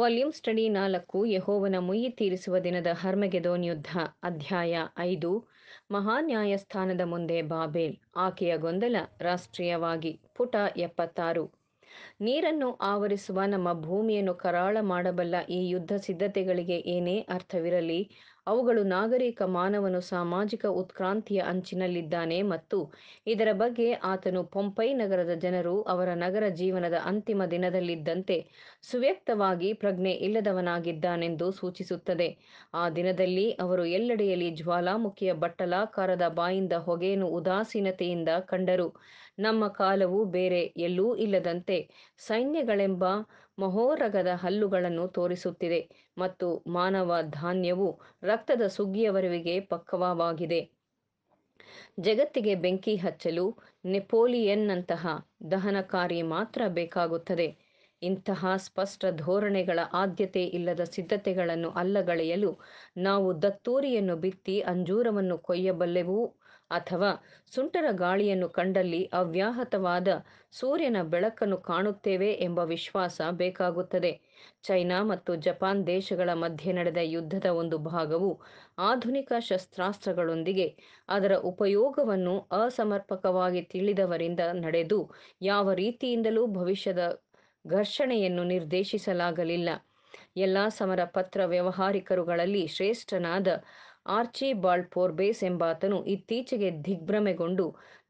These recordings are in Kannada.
ವಾಲ್ಯೂಮ್ ಸ್ಟಡಿ ನಾಲ್ಕು ಯಹೋವನ ಮುಯಿ ತೀರಿಸುವ ದಿನದ ಹರ್ಮಗೆದೋನ್ ಯುದ್ಧ ಅಧ್ಯಾಯ ಐದು ಮಹಾ ಮುಂದೆ ಬಾಬೇಲ್ ಆಕೆಯ ಗೊಂದಲ ರಾಷ್ಟ್ರೀಯವಾಗಿ ಪುಟ ಎಪ್ಪತ್ತಾರು ನೀರನ್ನು ಆವರಿಸುವ ನಮ್ಮ ಭೂಮಿಯನ್ನು ಕರಾಳ ಮಾಡಬಲ್ಲ ಈ ಯುದ್ಧ ಸಿದ್ಧತೆಗಳಿಗೆ ಏನೇ ಅರ್ಥವಿರಲಿ ಅವುಗಳು ನಾಗರಿಕ ಮಾನವನು ಸಾಮಾಜಿಕ ಉತ್ಕ್ರಾಂತಿಯ ಅಂಚಿನಲ್ಲಿದ್ದಾನೆ ಮತ್ತು ಇದರ ಬಗ್ಗೆ ಆತನು ಪೊಂಪೈ ನಗರದ ಜನರು ಅವರ ನಗರ ಜೀವನದ ಅಂತಿಮ ದಿನದಲ್ಲಿದ್ದಂತೆ ಸುವ್ಯಕ್ತವಾಗಿ ಪ್ರಜ್ಞೆ ಇಲ್ಲದವನಾಗಿದ್ದಾನೆಂದು ಸೂಚಿಸುತ್ತದೆ ಆ ದಿನದಲ್ಲಿ ಅವರು ಎಲ್ಲೆಡೆಯಲ್ಲಿ ಜ್ವಾಲಾಮುಖಿಯ ಬಟ್ಟಲಾಕಾರದ ಬಾಯಿಂದ ಹೊಗೆಯನ್ನು ಉದಾಸೀನತೆಯಿಂದ ಕಂಡರು ನಮ್ಮ ಕಾಲವು ಬೇರೆ ಎಲ್ಲೂ ಇಲ್ಲದಂತೆ ಸೈನ್ಯಗಳೆಂಬ ಮಹೋರಗದ ಹಲ್ಲುಗಳನ್ನು ತೋರಿಸುತ್ತಿದೆ ಮತ್ತು ಮಾನವ ಧಾನ್ಯವು ರಕ್ತದ ಸುಗ್ಗಿಯವರಿಗೆ ಪಕ್ವವಾಗಿದೆ ಜಗತ್ತಿಗೆ ಬೆಂಕಿ ಹಚ್ಚಲು ನೆಪೋಲಿಯನ್ನಂತಹ ದಹನಕಾರಿ ಮಾತ್ರ ಬೇಕಾಗುತ್ತದೆ ಇಂತಹ ಸ್ಪಷ್ಟ ಧೋರಣೆಗಳ ಆದ್ಯತೆ ಇಲ್ಲದ ಸಿದ್ಧತೆಗಳನ್ನು ಅಲ್ಲಗಳೆಯಲು ನಾವು ದತ್ತೂರಿಯನ್ನು ಬಿತ್ತಿ ಅಂಜೂರವನ್ನು ಕೊಯ್ಯಬಲ್ಲೆವು ಅಥವಾ ಸುಂಟರ ಗಾಳಿಯನ್ನು ಕಂಡಲ್ಲಿ ಅವ್ಯಾಹತವಾದ ಸೂರ್ಯನ ಬೆಳಕನ್ನು ಕಾಣುತ್ತೇವೆ ಎಂಬ ವಿಶ್ವಾಸ ಬೇಕಾಗುತ್ತದೆ ಚೈನಾ ಮತ್ತು ಜಪಾನ್ ದೇಶಗಳ ಮಧ್ಯೆ ನಡೆದ ಯುದ್ಧದ ಒಂದು ಭಾಗವು ಆಧುನಿಕ ಶಸ್ತ್ರಾಸ್ತ್ರಗಳೊಂದಿಗೆ ಅದರ ಉಪಯೋಗವನ್ನು ಅಸಮರ್ಪಕವಾಗಿ ತಿಳಿದವರಿಂದ ನಡೆದು ಯಾವ ರೀತಿಯಿಂದಲೂ ಭವಿಷ್ಯದ ಘರ್ಷಣೆಯನ್ನು ನಿರ್ದೇಶಿಸಲಾಗಲಿಲ್ಲ ಎಲ್ಲ ಸಮರ ಪತ್ರ ವ್ಯವಹಾರಿಕರುಗಳಲ್ಲಿ ಶ್ರೇಷ್ಠನಾದ ಆರ್ಚಿ ಬಾಲ್ಡ್ ಫೋರ್ಬೇಸ್ ಎಂಬಾತನು ಇತ್ತೀಚೆಗೆ ದಿಗ್ಭ್ರಮೆಗೊಂಡು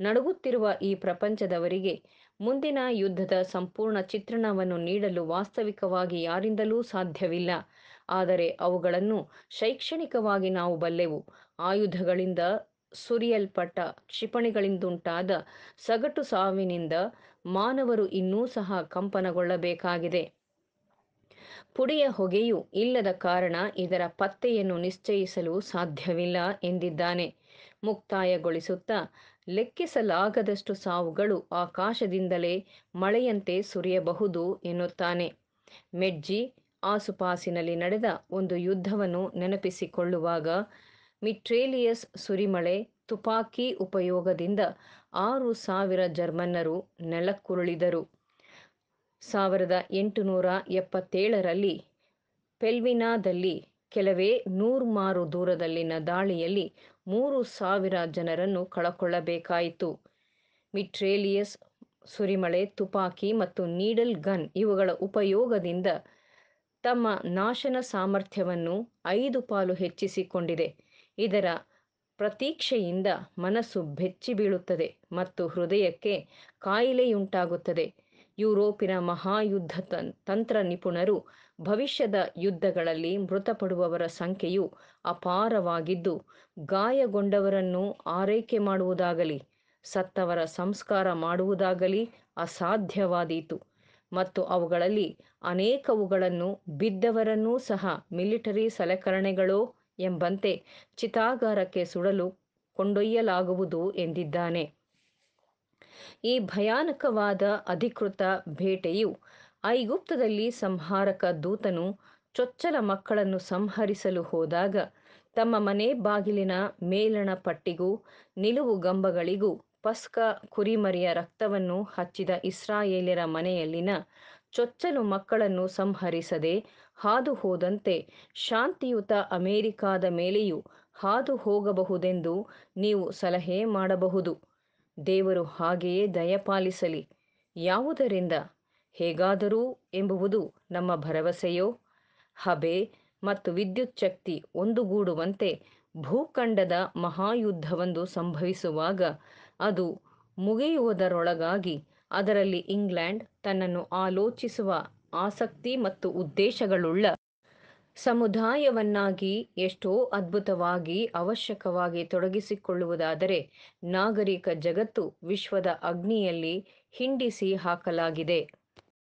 ನಡುಗುತ್ತಿರುವ ಈ ಪ್ರಪಂಚದವರಿಗೆ ಮುಂದಿನ ಯುದ್ಧದ ಸಂಪೂರ್ಣ ಚಿತ್ರಣವನ್ನು ನೀಡಲು ವಾಸ್ತವಿಕವಾಗಿ ಯಾರಿಂದಲೂ ಸಾಧ್ಯವಿಲ್ಲ ಆದರೆ ಅವುಗಳನ್ನು ಶೈಕ್ಷಣಿಕವಾಗಿ ನಾವು ಬಲ್ಲೆವು ಆಯುಧಗಳಿಂದ ಸುರಿಯಲ್ಪಟ್ಟ ಕ್ಷಿಪಣಿಗಳಿಂದುಂಟಾದ ಸಗಟು ಸಾವಿನಿಂದ ಮಾನವರು ಇನ್ನೂ ಸಹ ಕಂಪನಗೊಳ್ಳಬೇಕಾಗಿದೆ ಪುಡಿಯ ಹೊಗೆಯು ಇಲ್ಲದ ಕಾರಣ ಇದರ ಪತ್ತೆಯನ್ನು ನಿಶ್ಚಯಿಸಲು ಸಾಧ್ಯವಿಲ್ಲ ಎಂದಿದ್ದಾನೆ ಮುಕ್ತಾಯಗೊಳಿಸುತ್ತಾ ಲೆಕ್ಕಿಸಲಾಗದಷ್ಟು ಸಾವುಗಳು ಆಕಾಶದಿಂದಲೇ ಮಳೆಯಂತೆ ಸುರಿಯಬಹುದು ಎನ್ನುತ್ತಾನೆ ಮೆಜ್ಜಿ ಆಸುಪಾಸಿನಲ್ಲಿ ನಡೆದ ಒಂದು ಯುದ್ಧವನ್ನು ನೆನಪಿಸಿಕೊಳ್ಳುವಾಗ ಮಿಟ್ರೇಲಿಯಸ್ ಸುರಿಮಳೆ ತುಪಾಕಿ ಉಪಯೋಗದಿಂದ ಆರು ಸಾವಿರ ಜರ್ಮನ್ನರು ನೆಲಕ್ಕುರುಳಿದರು ಸಾವಿರದ ಎಂಟುನೂರ ಎಪ್ಪತ್ತೇಳರಲ್ಲಿ ಪೆಲ್ವಿನಾದಲ್ಲಿ ಕೆಲವೇ ನೂರ್ಮಾರು ದೂರದಲ್ಲಿನ ದಾಳಿಯಲ್ಲಿ ಮೂರು ಸಾವಿರ ಜನರನ್ನು ಕಳಕೊಳ್ಳಬೇಕಾಯಿತು ಮಿಟ್ರೇಲಿಯಸ್ ಸುರಿಮಳೆ ತುಪಾಕಿ ಮತ್ತು ನೀಡಲ್ ಗನ್ ಇವುಗಳ ಉಪಯೋಗದಿಂದ ತಮ್ಮ ನಾಶನ ಸಾಮರ್ಥ್ಯವನ್ನು ಐದು ಪಾಲು ಹೆಚ್ಚಿಸಿಕೊಂಡಿದೆ ಇದರ ಪ್ರತೀಕ್ಷೆಯಿಂದ ಮನಸ್ಸು ಬೆಚ್ಚಿ ಬೀಳುತ್ತದೆ ಮತ್ತು ಹೃದಯಕ್ಕೆ ಕಾಯಿಲೆಯುಂಟಾಗುತ್ತದೆ ಯುರೋಪಿನ ಮಹಾಯುದ್ಧ ತಂತ್ರ ನಿಪುಣರು ಭವಿಷ್ಯದ ಯುದ್ಧಗಳಲ್ಲಿ ಮೃತಪಡುವವರ ಸಂಖ್ಯೆಯು ಅಪಾರವಾಗಿದ್ದು ಗಾಯಗೊಂಡವರನ್ನು ಆರೈಕೆ ಮಾಡುವುದಾಗಲಿ ಸತ್ತವರ ಸಂಸ್ಕಾರ ಮಾಡುವುದಾಗಲಿ ಅಸಾಧ್ಯವಾದೀತು ಮತ್ತು ಅವುಗಳಲ್ಲಿ ಅನೇಕವುಗಳನ್ನು ಬಿದ್ದವರನ್ನೂ ಸಹ ಮಿಲಿಟರಿ ಸಲಕರಣೆಗಳೋ ಎಂಬಂತೆ ಚಿತಾಗಾರಕ್ಕೆ ಸುಡಲು ಕೊಂಡೊಯ್ಯಲಾಗುವುದು ಎಂದಿದ್ದಾನೆ ಈ ಭಯಾನಕವಾದ ಅಧಿಕೃತ ಭೇಟೆಯು ಐಗುಪ್ತದಲ್ಲಿ ಸಂಹಾರಕ ದೂತನು ಚೊಚ್ಚಲ ಮಕ್ಕಳನ್ನು ಸಂಹರಿಸಲು ಹೋದಾಗ ತಮ್ಮ ಮನೆ ಬಾಗಿಲಿನ ಮೇಲಣ ಪಟ್ಟಿಗೂ ನಿಲುವು ಗಂಬಗಳಿಗೂ ಪಸ್ಕ ಕುರಿಮರಿಯ ರಕ್ತವನ್ನು ಹಚ್ಚಿದ ಇಸ್ರಾಯೇಲರ ಮನೆಯಲ್ಲಿನ ಚೊಚ್ಚಲು ಮಕ್ಕಳನ್ನು ಸಂಹರಿಸದೆ ಹಾದು ಹೋದಂತೆ ಶಾಂತಿಯುತ ಅಮೆರಿಕಾದ ಮೇಲೆಯೂ ಹಾದು ಹೋಗಬಹುದೆಂದು ನೀವು ಸಲಹೆ ಮಾಡಬಹುದು ದೇವರು ಹಾಗೆಯೇ ದಯಪಾಲಿಸಲಿ ಯಾವುದರಿಂದ ಹೇಗಾದರೂ ಎಂಬುವುದು ನಮ್ಮ ಭರವಸೆಯೋ ಹಬೆ ಮತ್ತು ವಿದ್ಯುಚ್ಛಕ್ತಿ ಒಂದುಗೂಡುವಂತೆ ಭೂಖಂಡದ ಮಹಾಯುದ್ಧವೊಂದು ಸಂಭವಿಸುವಾಗ ಅದು ಮುಗಿಯುವುದರೊಳಗಾಗಿ ಅದರಲ್ಲಿ ಇಂಗ್ಲೆಂಡ್ ತನ್ನನ್ನು ಆಲೋಚಿಸುವ ಆಸಕ್ತಿ ಮತ್ತು ಉದ್ದೇಶಗಳುಳ್ಳ ಸಮುದಾಯವನ್ನಾಗಿ ಎಷ್ಟೋ ಅದ್ಭುತವಾಗಿ ಅವಶ್ಯಕವಾಗಿ ತೊಡಗಿಸಿಕೊಳ್ಳುವುದಾದರೆ ನಾಗರಿಕ ಜಗತ್ತು ವಿಶ್ವದ ಅಗ್ನಿಯಲ್ಲಿ ಹಿಂಡಿಸಿ ಹಾಕಲಾಗಿದೆ